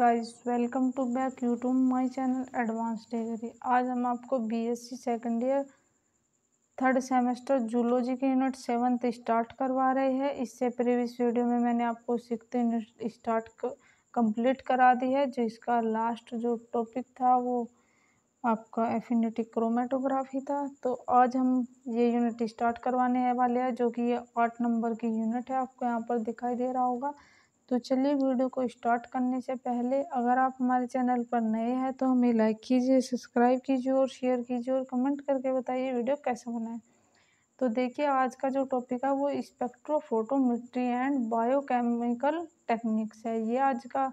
guys welcome to back YouTube my channel advance degree आज हम आपको BSc second year third semester zoology के unit seventh start करवा रहे हैं इससे प्रीवियस वीडियो में मैंने आपको सिक्स यूनिट स्टार्ट कंप्लीट करा दी है जिसका लास्ट जो टॉपिक था वो आपका एफिनिटी क्रोमेटोग्राफी था तो आज हम ये यूनिट स्टार्ट करवाने वाले हैं जो कि ये आठ नंबर की यूनिट है आपको यहाँ पर दिखाई दे रहा होगा तो चलिए वीडियो को स्टार्ट करने से पहले अगर आप हमारे चैनल पर नए हैं तो हमें लाइक कीजिए सब्सक्राइब कीजिए और शेयर कीजिए और कमेंट करके बताइए वीडियो कैसे बनाए तो देखिए आज का जो टॉपिक है वो स्पेक्ट्रोफोटोमेट्री एंड बायोकेमिकल टेक्निक्स है ये आज का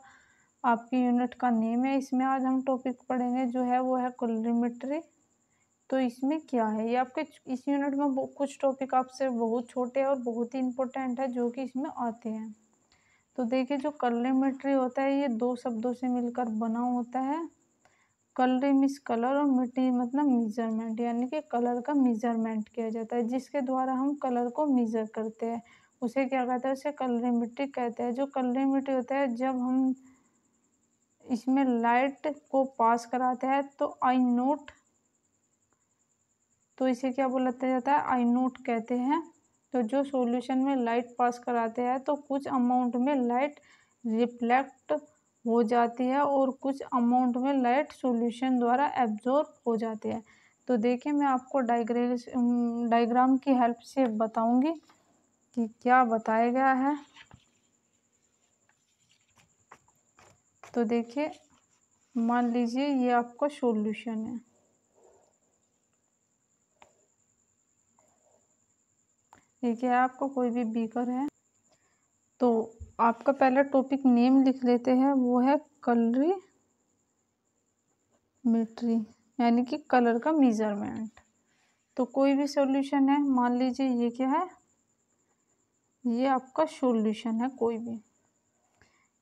आपकी यूनिट का नेम है इसमें आज हम टॉपिक पढ़ेंगे जो है वो है कोलिमेट्री तो इसमें क्या है ये आपके इस यूनिट में कुछ टॉपिक आपसे बहुत छोटे और बहुत ही इम्पोर्टेंट है जो कि इसमें आते हैं तो देखिए जो कलरीमेट्री होता है ये दो शब्दों से मिलकर बना होता है कलरी मिस कलर और मिट्टी मतलब मेजरमेंट यानी कि कलर का मेजरमेंट किया जाता है जिसके द्वारा हम कलर को मेजर करते हैं उसे क्या कहते हैं उसे कलरी मिट्टी कहते हैं जो कलरी मिट्टी होता है जब हम इसमें लाइट को पास कराते हैं तो आई नोट तो इसे क्या बोला जाता है आई नोट कहते हैं तो जो सॉल्यूशन में लाइट पास कराते हैं तो कुछ अमाउंट में लाइट रिफ्लेक्ट हो जाती है और कुछ अमाउंट में लाइट सॉल्यूशन द्वारा एब्जॉर्ब हो जाती है तो देखिए मैं आपको डाइग्रेस डाइग्राम की हेल्प से बताऊंगी कि क्या बताया गया है तो देखिए मान लीजिए ये आपका सॉल्यूशन है देखिए आपका कोई भी बीकर है तो आपका पहला टॉपिक नेम लिख लेते हैं वो है कलरी मिट्री यानी कि कलर का मेजरमेंट तो कोई भी सॉल्यूशन है मान लीजिए ये क्या है ये आपका सॉल्यूशन है कोई भी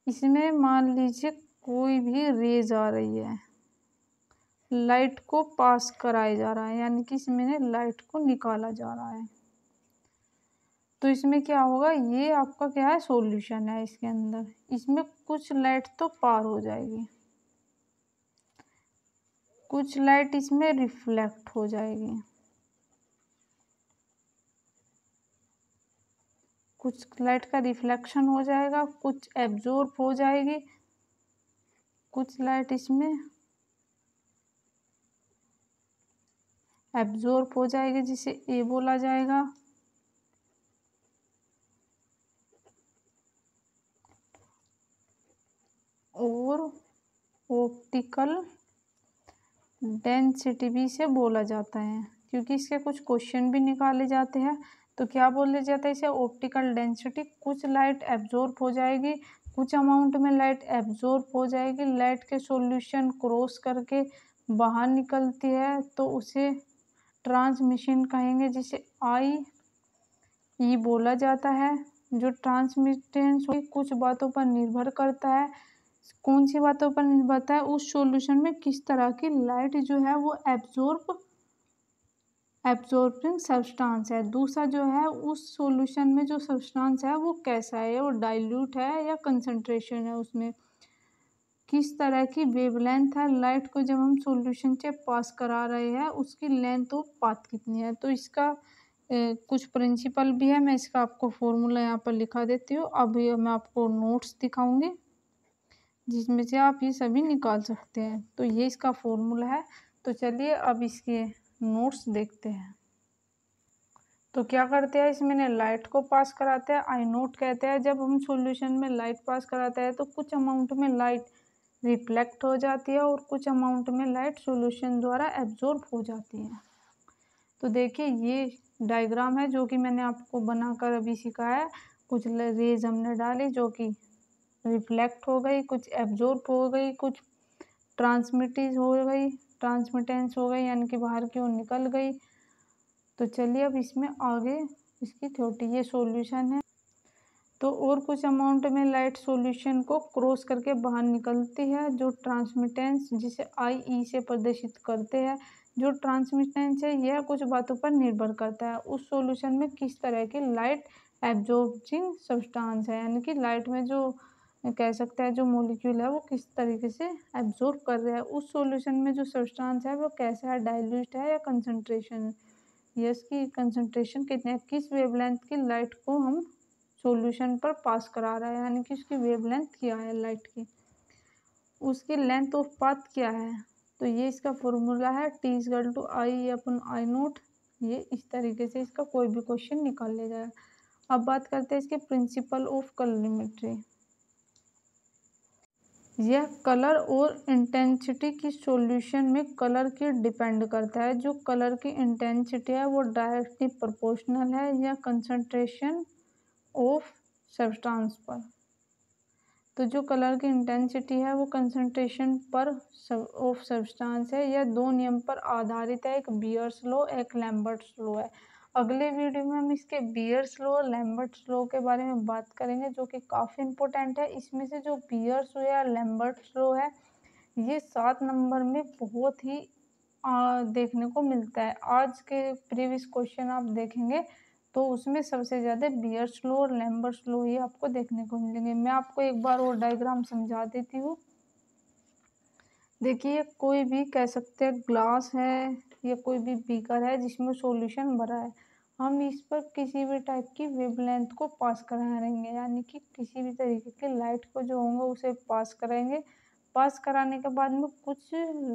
इसमें मान लीजिए कोई भी रेज आ रही है लाइट को पास कराया जा रहा है यानी कि इसमें लाइट को निकाला जा रहा है तो इसमें क्या होगा ये आपका क्या है सॉल्यूशन है इसके अंदर इसमें कुछ लाइट तो पार हो जाएगी कुछ लाइट इसमें रिफ्लेक्ट हो जाएगी कुछ लाइट का रिफ्लेक्शन हो जाएगा कुछ एब्जॉर्ब हो जाएगी कुछ लाइट इसमें एब्जॉर्ब हो जाएगी जिसे ए बोला जाएगा और ऑप्टिकल डेंसिटी भी इसे बोला जाता है क्योंकि इसके कुछ क्वेश्चन भी निकाले जाते हैं तो क्या बोला जाता है इसे ऑप्टिकल डेंसिटी कुछ लाइट एब्जॉर्ब हो जाएगी कुछ अमाउंट में लाइट एब्जॉर्ब हो जाएगी लाइट के सॉल्यूशन क्रॉस करके बाहर निकलती है तो उसे ट्रांसमिशन कहेंगे जिसे आई ई e बोला जाता है जो ट्रांसमिटेंस कुछ बातों पर निर्भर करता है कौन सी बातों पर निर्भरता है उस सॉल्यूशन में किस तरह की लाइट जो है वो एब्जॉर्ब एब्जॉर्बिंग सब्सटेंस है दूसरा जो है उस सॉल्यूशन में जो सब्सटेंस है वो कैसा है वो डाइल्यूट है या कंसंट्रेशन है उसमें किस तरह की वेवलेंथ है लाइट को जब हम सॉल्यूशन से पास करा रहे हैं उसकी लेंथ और पाथ कितनी है तो इसका ए, कुछ प्रिंसिपल भी है मैं इसका आपको फॉर्मूला यहाँ पर लिखा देती हूँ अभी मैं आपको नोट्स दिखाऊंगी जिसमें से आप ये सभी निकाल सकते हैं तो ये इसका फॉर्मूला है तो चलिए अब इसके नोट्स देखते हैं तो क्या करते हैं इसमें ने लाइट को पास कराते हैं आई नोट कहते हैं जब हम सॉल्यूशन में लाइट पास कराते हैं तो कुछ अमाउंट में लाइट रिफ्लेक्ट हो जाती है और कुछ अमाउंट में लाइट सॉल्यूशन द्वारा एब्जॉर्ब हो जाती है तो देखिए ये डायग्राम है जो कि मैंने आपको बनाकर अभी सिखाया कुछ रेज हमने डाली जो कि रिफ्लेक्ट हो गई कुछ एब्जॉर्ब हो गई कुछ ट्रांसमिटिज हो गई ट्रांसमिटेंस हो गई यानी कि बाहर की ओर निकल गई तो चलिए अब इसमें आगे इसकी थ्योटी ये सॉल्यूशन है तो और कुछ अमाउंट में लाइट सॉल्यूशन को क्रॉस करके बाहर निकलती है जो ट्रांसमिटेंस जिसे आई ई e से प्रदर्शित करते हैं जो ट्रांसमिटेंस है यह कुछ बातों पर निर्भर करता है उस सॉल्यूशन में किस तरह की लाइट एब्जॉर्बिंग सब्सटेंस है यानी कि लाइट में जो कह सकते हैं जो मोलिक्यूल है वो किस तरीके से एब्जॉर्ब कर रहा है उस सॉल्यूशन में जो सब्सटेंस है वो कैसा है डाइल्यूट है या कंसनट्रेशन या इसकी कंसंट्रेशन कितनी है किस वेवलेंथ की लाइट को हम सॉल्यूशन पर पास करा रहे हैं यानी कि उसकी वेवलेंथ क्या है लाइट की उसकी लेंथ ऑफ पाथ क्या है तो ये इसका फॉर्मूला है T is equal to I upon I naught ये इस तरीके से इसका कोई भी क्वेश्चन निकाल लिया जाए अब बात करते हैं इसके प्रिंसिपल ऑफ कलोरीमेट्री यह कलर और इंटेंसिटी की सॉल्यूशन में कलर के डिपेंड करता है जो कलर की इंटेंसिटी है वो डायरेक्टली प्रोपोर्शनल है या कंसंट्रेशन ऑफ सब्सटेंस पर तो जो कलर की इंटेंसिटी है वो कंसंट्रेशन पर ऑफ सब्सटेंस है यह दो नियम पर आधारित है एक बियर्स लो एक लैम्बर्ट्स लो है अगले वीडियो में हम इसके बियर्स लो और लैम्बर्ट्स लो के बारे में बात करेंगे जो कि काफ़ी इंपॉर्टेंट है इसमें से जो बियर्स लो या लैम्बर्ट्स लो है ये सात नंबर में बहुत ही आ, देखने को मिलता है आज के प्रीवियस क्वेश्चन आप देखेंगे तो उसमें सबसे ज़्यादा बियर्स लो और लैम्बर्ट्स लो ये आपको देखने को मिलेंगे मैं आपको एक बार और डायग्राम समझा देती हूँ देखिए कोई भी कह सकते हैं ग्लास है या कोई भी बीकर है जिसमें सॉल्यूशन भरा है हम इस पर किसी भी टाइप की वेवलेंथ को पास करा रहेंगे यानी कि किसी भी तरीके की लाइट को जो होंगे उसे पास कराएंगे पास कराने के बाद में कुछ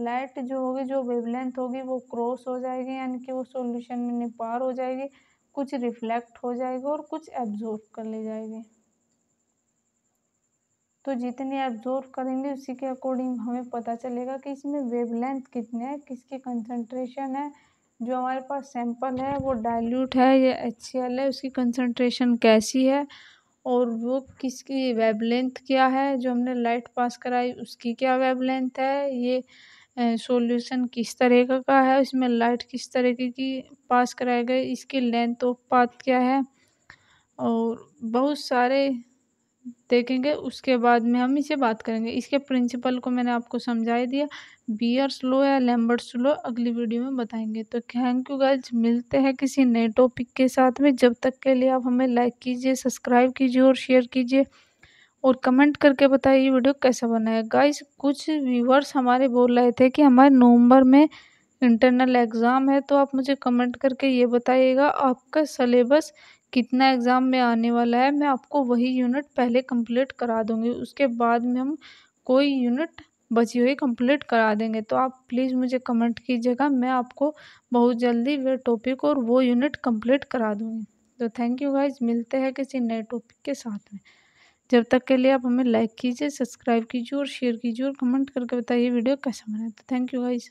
लाइट जो होगी जो वेवलेंथ होगी वो क्रॉस हो जाएगी यानी कि वो सॉल्यूशन में निपार हो जाएगी कुछ रिफ्लेक्ट हो जाएगा और कुछ एब्जॉर्ब कर ले जाएगी तो जितने ऑब्जॉर्व करेंगे उसी के अकॉर्डिंग हमें पता चलेगा कि इसमें वेवलेंथ कितने हैं किसकी कंसंट्रेशन है जो हमारे पास सैंपल है वो डाइल्यूट है या एच है उसकी कंसंट्रेशन कैसी है और वो किसकी वेवलेंथ क्या है जो हमने लाइट पास कराई उसकी क्या वेवलेंथ है ये सॉल्यूशन किस तरह का, का है इसमें लाइट किस तरीके की पास कराई गई इसकी लेंथ ऑफ पाथ क्या है और बहुत सारे देखेंगे उसके बाद में हम इसे बात करेंगे इसके प्रिंसिपल को मैंने आपको समझा दिया आर स्लो या लैम्बर्ड स्लो अगली वीडियो में बताएंगे तो थैंक यू गर्ल्स मिलते हैं किसी नए टॉपिक के साथ में जब तक के लिए आप हमें लाइक कीजिए सब्सक्राइब कीजिए और शेयर कीजिए और कमेंट करके बताइए ये वीडियो कैसा बना है गाइस कुछ व्यूवर्स हमारे बोल रहे थे कि हमारे नवंबर में इंटरनल एग्ज़ाम है तो आप मुझे कमेंट करके ये बताइएगा आपका सलेबस कितना एग्ज़ाम में आने वाला है मैं आपको वही यूनिट पहले कंप्लीट करा दूँगी उसके बाद में हम कोई यूनिट बची हुई कंप्लीट करा देंगे तो आप प्लीज़ मुझे कमेंट कीजिएगा मैं आपको बहुत जल्दी वे टॉपिक और वो यूनिट कंप्लीट करा दूँगी तो थैंक यू गाइज मिलते हैं किसी नए टॉपिक के साथ में जब तक के लिए आप हमें लाइक कीजिए सब्सक्राइब कीजिए और शेयर कीजिए और कमेंट करके बताइए वीडियो कैसा बनाए तो थैंक यू गाइज